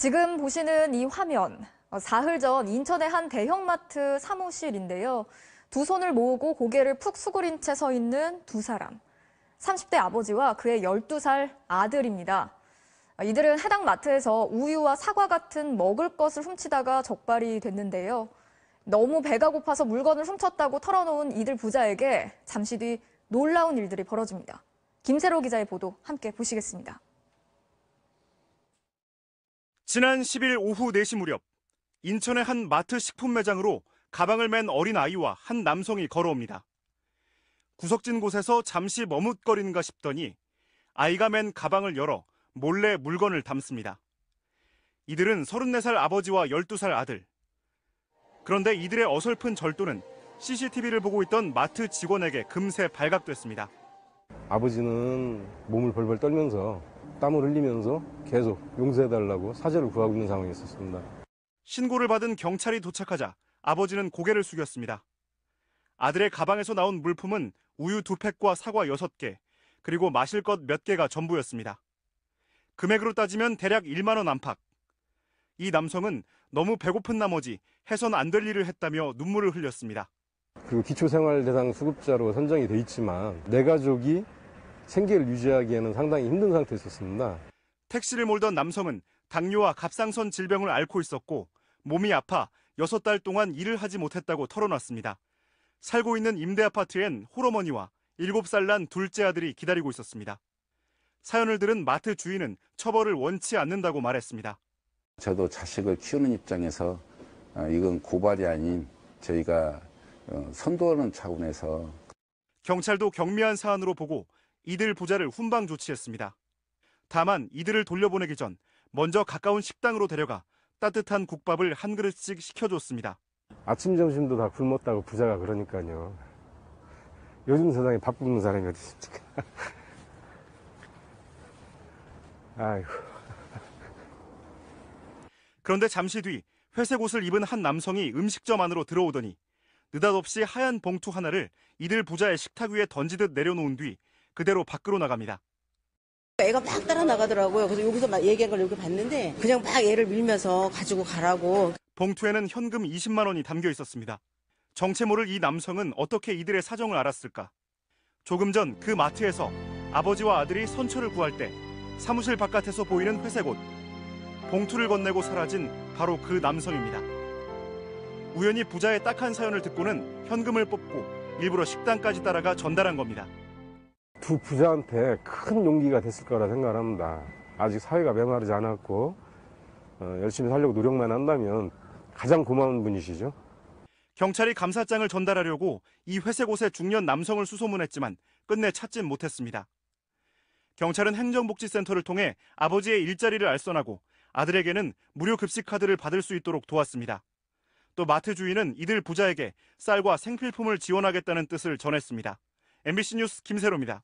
지금 보시는 이 화면, 어, 사흘 전 인천의 한 대형마트 사무실인데요. 두 손을 모으고 고개를 푹 수그린 채 서 있는 두 사람. 30대 아버지와 그의 12살 아들입니다. 아, 이들은 해당 마트에서 우유와 사과 같은 먹을 것을 훔치다가 적발이 됐는데요. 너무 배가 고파서 물건을 훔쳤다고 털어놓은 이들 부자에게 잠시 뒤 놀라운 일들이 벌어집니다. 김세로 기자의 보도 함께 보시겠습니다. 지난 10일 오후 4시 무렵 인천의 한 마트 식품 매장으로 가방을 맨 어린 아이와 한 남성이 걸어옵니다. 구석진 곳에서 잠시 머뭇거리는가 싶더니 아이가 맨 가방을 열어 몰래 물건을 담습니다. 이들은 34살 아버지와 12살 아들. 그런데 이들의 어설픈 절도는 CCTV를 보고 있던 마트 직원에게 금세 발각됐습니다. 아버지는 몸을 벌벌 떨면서 땀을 흘리면서 계속 용서해달라고 사죄를 구하고 있는 상황이 있었습니다. 신고를 받은 경찰이 도착하자 아버지는 고개를 숙였습니다. 아들의 가방에서 나온 물품은 우유 두 팩과 사과 여섯 개 그리고 마실 것 몇 개가 전부였습니다. 금액으로 따지면 대략 1만 원 안팎. 이 남성은 너무 배고픈 나머지 해선 안 될 일을 했다며 눈물을 흘렸습니다. 그 기초생활 대상 수급자로 선정이 돼 있지만 내 가족이 생계를 유지하기에는 상당히 힘든 상태였었습니다. 택시를 몰던 남성은 당뇨와 갑상선 질병을 앓고 있었고 몸이 아파 6달 동안 일을 하지 못했다고 털어놨습니다. 살고 있는 임대 아파트엔 홀어머니와 7살 난 둘째 아들이 기다리고 있었습니다. 사연을 들은 마트 주인은 처벌을 원치 않는다고 말했습니다. 저도 자식을 키우는 입장에서 어, 이건 고발이 아닌 저희가 어, 선도하는 차원에서 경찰도 경미한 사안으로 보고 이들 부자를 훈방 조치했습니다. 다만 이들을 돌려보내기 전 먼저 가까운 식당으로 데려가 따뜻한 국밥을 한 그릇씩 시켜줬습니다. 아침 점심도 다 굶었다고 부자가 그러니까요. 요즘 세상에 밥 굶는 사람이 어디 있습니까? 아이고. 그런데 잠시 뒤 회색 옷을 입은 한 남성이 음식점 안으로 들어오더니 느닷없이 하얀 봉투 하나를 이들 부자의 식탁 위에 던지듯 내려놓은 뒤 그대로 밖으로 나갑니다. 애가 막 따라 나가더라고요. 그래서 여기서 막 얘기한 걸 여기 봤는데 그냥 막 애를 밀면서 가지고 가라고. 봉투에는 현금 20만 원이 담겨 있었습니다. 정체 모를 이 남성은 어떻게 이들의 사정을 알았을까? 조금 전 그 마트에서 아버지와 아들이 선처를 구할 때 사무실 바깥에서 보이는 회색 옷. 봉투를 건네고 사라진 바로 그 남성입니다. 우연히 부자의 딱한 사연을 듣고는 현금을 뽑고 일부러 식당까지 따라가 전달한 겁니다. 두 부자한테 큰 용기가 됐을 거라 생각합니다. 아직 사회가 메마르지 않았고 어, 열심히 살려고 노력만 한다면 가장 고마운 분이시죠. 경찰이 감사장을 전달하려고 이 회색 옷의 중년 남성을 수소문했지만 끝내 찾진 못했습니다. 경찰은 행정복지센터를 통해 아버지의 일자리를 알선하고 아들에게는 무료 급식 카드를 받을 수 있도록 도왔습니다. 또 마트 주인은 이들 부자에게 쌀과 생필품을 지원하겠다는 뜻을 전했습니다. MBC 뉴스 김세로입니다.